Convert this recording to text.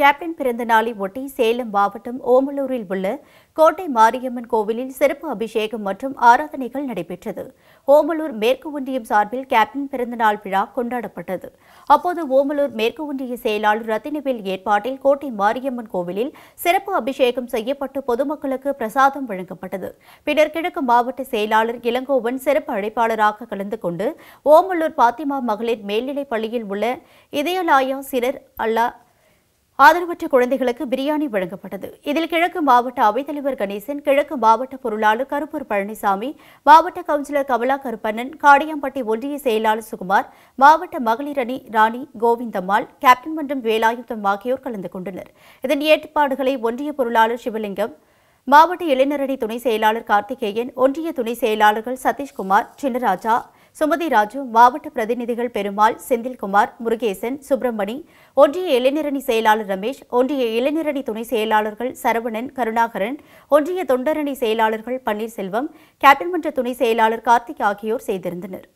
captain பிறந்த நாளை ஒட்டி சேலம் மாவட்டம் ஓமலூரில் உள்ள கோட்டை மாரியம்மன் கோவிலில் சிறப்பு அபிஷேகம் மற்றும் ஆராதனைகள் நடைபெற்றது ஓமலூர் மேற்கு ஒன்றியம் சார்பில் கேப்டன் பிறந்தநாள் விழா கொண்டாடப்பட்டது அப்போது ஓமலூர் மேற்கு ஒன்றிய செயலாளர் ரத்தினவேல் ஏற்பாட்டில் கோட்டை மாரியம்மன் கோவிலில் சிறப்பு அபிஷேகம் செய்யப்பட்டு பொதுமக்களுக்கு பிரசாதம் வழங்கப்பட்டது பின்னர் கிழக்கு மாவட்ட செயலாளர் இளங்கோவன் சிறப்பு அழைப்பாளராக கலந்து கொண்டு ஓமலூர் பாத்திமா மகளிர் மேல்நிலைப் பள்ளியில் உள்ள இதயலாயா சிறர் அல்லா ஆதரவற்ற குழந்தைகளுக்கு பிரியாணி வழங்கப்பட்டது இதில் கிழக்கு மாவட்ட அவைத்தலைவர் கணேசன் கிழக்கு மாவட்ட பொருளாளர் கருப்பூர் பழனிசாமி மாவட்ட கவுன்சிலர் கமலா கருப்பண்ணன் காடியாம்பட்டி ஒன்றிய செயலாளர் சுகுமார் மாவட்ட மகளிர் அணி ராணி கோவிந்தம்மாள் கேப்டன் மன்றம் வேலாயுதம் ஆகியோர் கலந்து கொண்டனர் இதன் ஏற்பாடுகளை ஒன்றிய பொருளாளர் சிவலிங்கம் மாவட்ட இளைஞரணி துணை செயலாளர் கார்த்திகேயன் ஒன்றிய துணை செயலாளர்கள் சதீஷ்குமார் சின்னராஜா சுமதி ராஜு மாவட்ட பிரதிநிதிகள் பெருமாள் செந்தில்குமார் முருகேசன் சுப்பிரமணி ஒன்றிய இளைஞரணி செயலாளர் ரமேஷ் ஒன்றிய இளைஞரணி துணை செயலாளர்கள் சரவணன் கருணாகரன் ஒன்றிய தொண்டரணி செயலாளர்கள் பன்னீர்செல்வம் கேபிள் மன்ற துணை செயலாளர் கார்த்திக் ஆகியோர் செய்திருந்தனா்